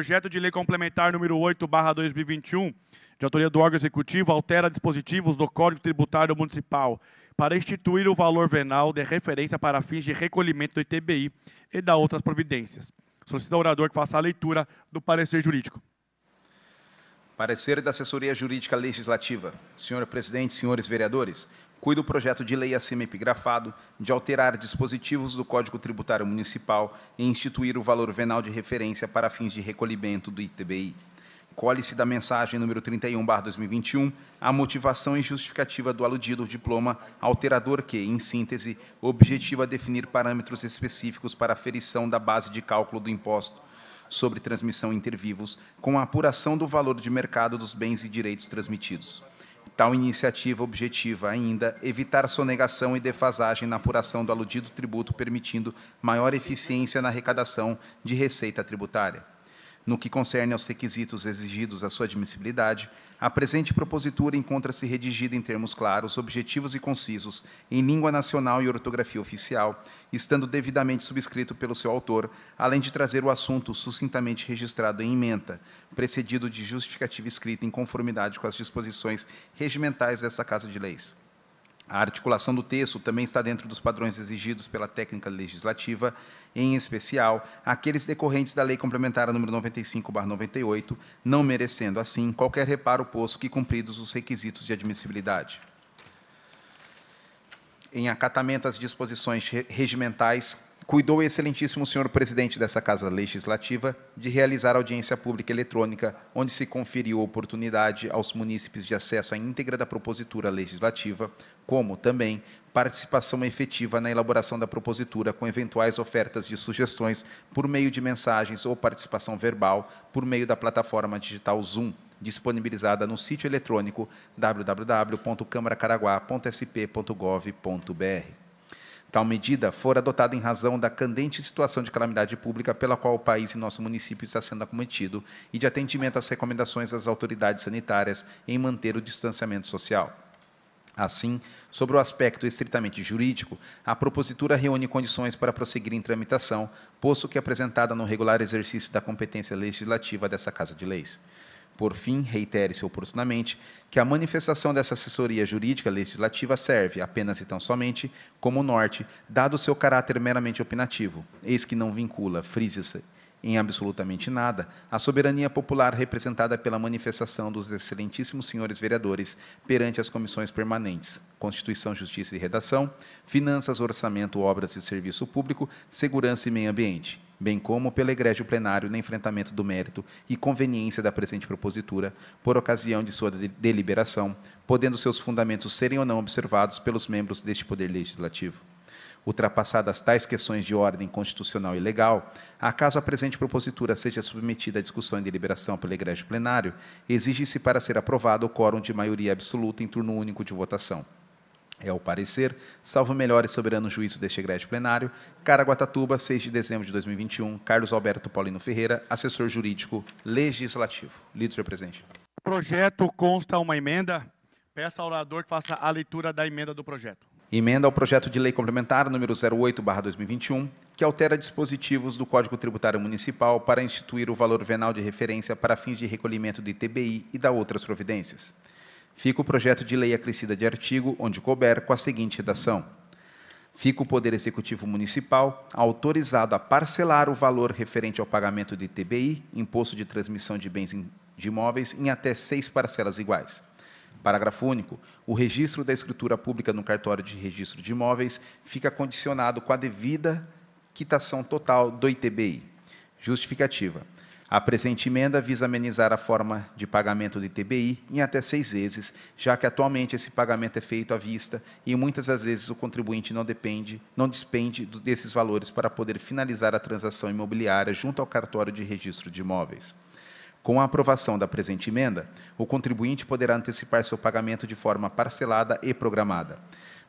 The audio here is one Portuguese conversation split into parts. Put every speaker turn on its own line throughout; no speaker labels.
Projeto de Lei Complementar número 8/2021, de autoria do órgão executivo, altera dispositivos do Código Tributário Municipal para instituir o valor venal de referência para fins de recolhimento do ITBI e da outras providências. Solicito ao orador que faça a leitura do parecer jurídico.
Parecer da Assessoria Jurídica Legislativa. Senhor presidente, senhores vereadores, cuida o projeto de lei acima epigrafado de alterar dispositivos do Código Tributário Municipal e instituir o valor venal de referência para fins de recolhimento do ITBI. Colhe-se da mensagem número 31/2021 a motivação e justificativa do aludido diploma alterador que, em síntese, objetiva definir parâmetros específicos para aferição da base de cálculo do imposto sobre transmissão inter vivos com a apuração do valor de mercado dos bens e direitos transmitidos. Tal iniciativa objetiva ainda evitar sonegação e defasagem na apuração do aludido tributo, permitindo maior eficiência na arrecadação de receita tributária. No que concerne aos requisitos exigidos à sua admissibilidade, a presente propositura encontra-se redigida em termos claros, objetivos e concisos, em língua nacional e ortografia oficial, estando devidamente subscrito pelo seu autor, além de trazer o assunto sucintamente registrado em emenda, precedido de justificativa escrita em conformidade com as disposições regimentais dessa Casa de Leis. A articulação do texto também está dentro dos padrões exigidos pela técnica legislativa, em especial aqueles decorrentes da Lei Complementar nº 95/98, não merecendo assim qualquer reparo posto que cumpridos os requisitos de admissibilidade. Em acatamento às disposições regimentais cuidou o excelentíssimo senhor presidente dessa Casa Legislativa de realizar audiência pública eletrônica, onde se conferiu oportunidade aos munícipes de acesso à íntegra da propositura legislativa, como também participação efetiva na elaboração da propositura com eventuais ofertas de sugestões por meio de mensagens ou participação verbal por meio da plataforma digital Zoom, disponibilizada no sítio eletrônico www.câmaracaraguá.sp.gov.br. Tal medida for adotada em razão da candente situação de calamidade pública pela qual o país e nosso município está sendo acometido e de atendimento às recomendações das autoridades sanitárias em manter o distanciamento social. Assim, sobre o aspecto estritamente jurídico, a propositura reúne condições para prosseguir em tramitação, posto que é apresentada no regular exercício da competência legislativa dessa Casa de Leis. Por fim, reitere-se oportunamente que a manifestação dessa assessoria jurídica legislativa serve apenas e tão somente como norte, dado o seu caráter meramente opinativo, eis que não vincula, frisa-se em absolutamente nada, a soberania popular representada pela manifestação dos excelentíssimos senhores vereadores perante as comissões permanentes, Constituição, Justiça e Redação, Finanças, Orçamento, Obras e Serviço Público, Segurança e Meio Ambiente, bem como pelo egrégio plenário no enfrentamento do mérito e conveniência da presente propositura, por ocasião de sua deliberação, podendo seus fundamentos serem ou não observados pelos membros deste Poder Legislativo. Ultrapassadas tais questões de ordem constitucional e legal, acaso a presente propositura seja submetida à discussão e deliberação pelo egrégio plenário, exige-se para ser aprovado o quórum de maioria absoluta em turno único de votação. É o parecer, salvo melhor e soberano juízo deste egrégio plenário, Caraguatatuba, 6 de dezembro de 2021, Carlos Alberto Paulino Ferreira, assessor jurídico legislativo. Lido, senhor presidente.
Projeto consta uma emenda. Peço ao orador que faça a leitura da emenda do projeto.
Emenda ao projeto de lei complementar número 08/2021, que altera dispositivos do Código Tributário Municipal para instituir o valor venal de referência para fins de recolhimento de TBI e da outras providências. Fica o projeto de lei acrescida de artigo, onde couber, com a seguinte redação: Fica o Poder Executivo Municipal autorizado a parcelar o valor referente ao pagamento de TBI, Imposto de Transmissão de Bens de Imóveis, em até seis parcelas iguais. Parágrafo único. O registro da escritura pública no cartório de registro de imóveis fica condicionado com a devida quitação total do ITBI. Justificativa. A presente emenda visa amenizar a forma de pagamento do ITBI em até seis vezes, já que atualmente esse pagamento é feito à vista e muitas das vezes o contribuinte não depende, não despende desses valores para poder finalizar a transação imobiliária junto ao cartório de registro de imóveis. Com a aprovação da presente emenda, o contribuinte poderá antecipar seu pagamento de forma parcelada e programada.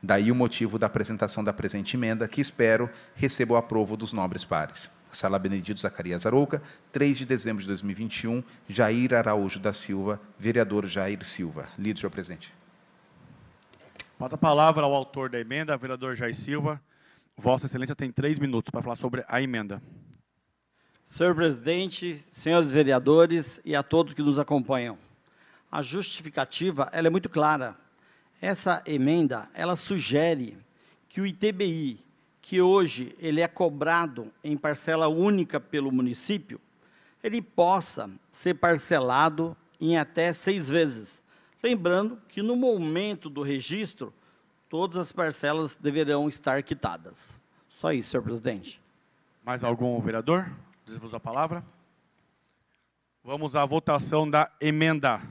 Daí o motivo da apresentação da presente emenda, que espero receba o aprovo dos nobres pares. Sala Benedito Zacarias Arouca, 3 de dezembro de 2021, Jair Araújo da Silva, vereador Jair Silva. Lido, senhor presidente.
Passa a palavra ao autor da emenda, vereador Jair Silva. Vossa Excelência tem três minutos para falar sobre a emenda. Senhor presidente, senhores vereadores
e a todos que nos acompanham. A justificativa, ela é muito clara. Essa emenda, ela sugere que o ITBI, que hoje ele é cobrado em parcela única pelo município, ele possa ser parcelado em até seis vezes. Lembrando que no momento do registro, todas as parcelas deverão estar quitadas. Só isso, senhor presidente.
Mais algum vereador? Diz-vos a palavra. Vamos à votação da emenda.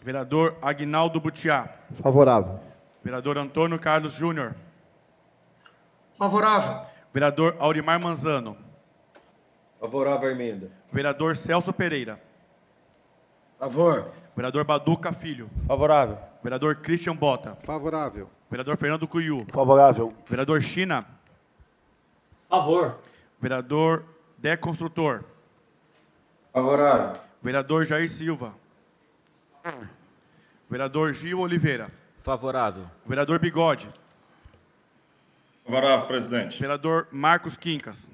Vereador Agnaldo Butiá. Favorável. Vereador Antônio Carlos Júnior. Favorável. Vereador Aurimar Manzano. Favorável à emenda. Vereador Celso Pereira. Favor. Vereador Baduca Filho. Favorável. Vereador Christian Bota. Favorável. Vereador Fernando Cuiu. Favorável. Vereador China. Favor. Vereador Dé Construtor. Favorável. Vereador Jair Silva. Vereador Gil Oliveira. Favorável. Vereador Bigode. Favorável, presidente. Vereador Marcos Quincas.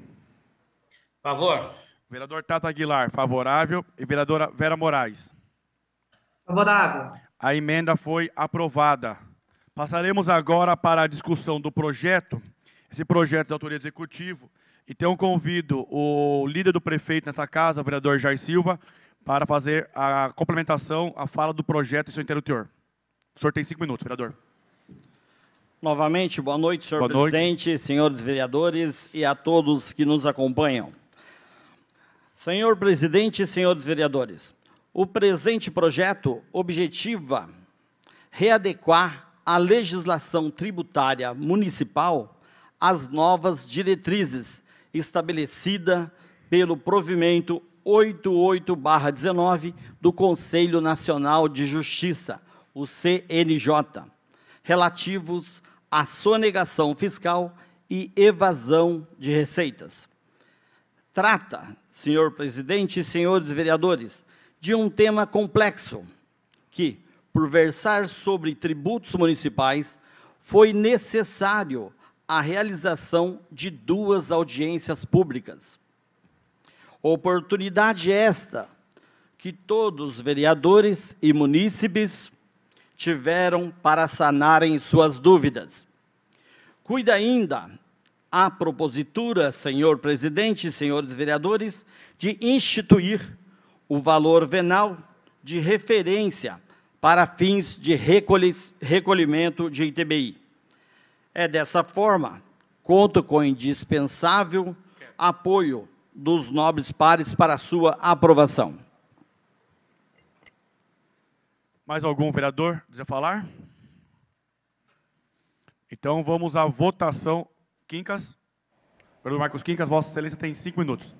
Favor. Vereador Tata Aguilar, favorável. E vereadora Vera Moraes. Favorável. A emenda foi aprovada. Passaremos agora para a discussão do projeto. Esse projeto de autoria do executivo então convido o líder do prefeito nessa casa, o vereador Jair Silva, para fazer a complementação, a fala do projeto em seu interior. O senhor tem cinco minutos, vereador. Novamente, boa noite, senhor boa presidente, noite. senhores vereadores
e a todos que nos acompanham. Senhor presidente e senhores vereadores, o presente projeto objetiva readequar a legislação tributária municipal às novas diretrizes estabelecida pelo provimento 88-19 do Conselho Nacional de Justiça, o CNJ, relativos à sonegação fiscal e evasão de receitas. Trata, senhor presidente e senhores vereadores, de um tema complexo que, por versar sobre tributos municipais, foi necessário a realização de duas audiências públicas. Oportunidade esta que todos os vereadores e munícipes tiveram para sanarem suas dúvidas. Cuida ainda a propositura, senhor presidente e senhores vereadores, de instituir o valor venal de referência para fins de recolhimento de ITBI. É dessa forma, conto com indispensável apoio dos nobres pares para sua aprovação.
Mais algum vereador deseja falar? Então vamos à votação. Quincas? Vereador Marcos Quincas, Vossa Excelência tem cinco minutos.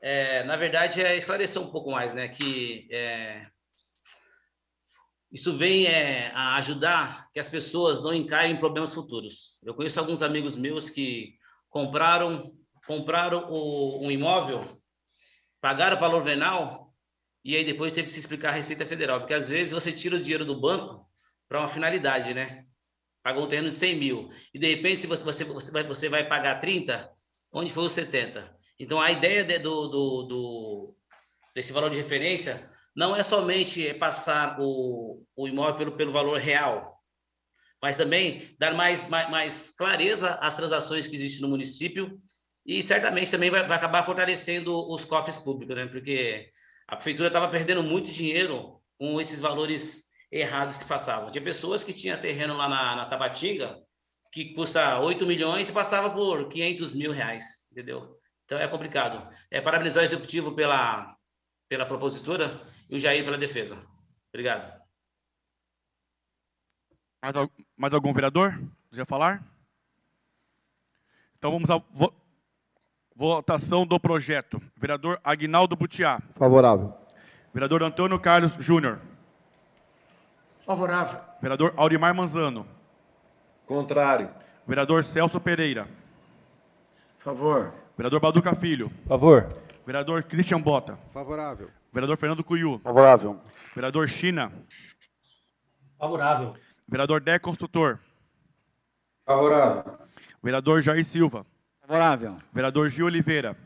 É, na verdade, é esclarecer um pouco mais, né? Que é, isso vem é, a ajudar que as pessoas não encaiem em problemas futuros. Eu conheço alguns amigos meus que compraram compraram o, um imóvel, pagaram o valor venal e aí depois teve que se explicar a Receita Federal, porque às vezes você tira o dinheiro do banco para uma finalidade, né? Pagou um terreno de 100 mil e de repente se você, você, você, vai, você vai pagar 30, onde foi os 70? Então a ideia de, do, do, do, desse valor de referência não é somente passar o, o imóvel pelo, pelo valor real, mas também dar mais, mais, mais, clareza às transações que existem no município e certamente também vai, vai acabar fortalecendo os cofres públicos, né? porque a prefeitura estava perdendo muito dinheiro com esses valores errados que passavam. Tinha pessoas que tinham terreno lá na, na Tabatinga que custa 8 milhões e passava por 500 mil reais, entendeu? Então é complicado. É parabenizar o executivo pela, pela propositura, e o Jair pela defesa.
Obrigado. Mais, mais algum vereador? quer falar? Então vamos à vo votação do projeto. Vereador Agnaldo Butiá.
Favorável.
Vereador Antônio Carlos Júnior. Favorável. Vereador Aurimar Manzano. Contrário. Vereador Celso Pereira. Favor. Vereador Baduca Filho. Favor. Vereador Christian Bota. Favorável. Vereador Fernando Cuiu. Favorável. Vereador China. Favorável. Vereador Dé Construtor. Favorável. Vereador Jair Silva. Favorável. Vereador Gil Oliveira.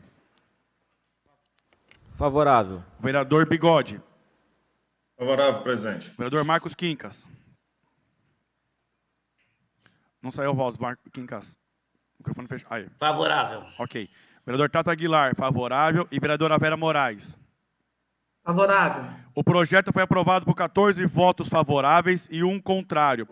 Favorável. Vereador Bigode.
Favorável, presidente.
Vereador Marcos Quincas. Não saiu a voz, Marcos Quincas. microfone fechado. Aí. Favorável. Ok. Vereador Tata Aguilar, favorável. E vereadora Vera Moraes. Favorável. O projeto foi aprovado por 14 votos favoráveis e um contrário.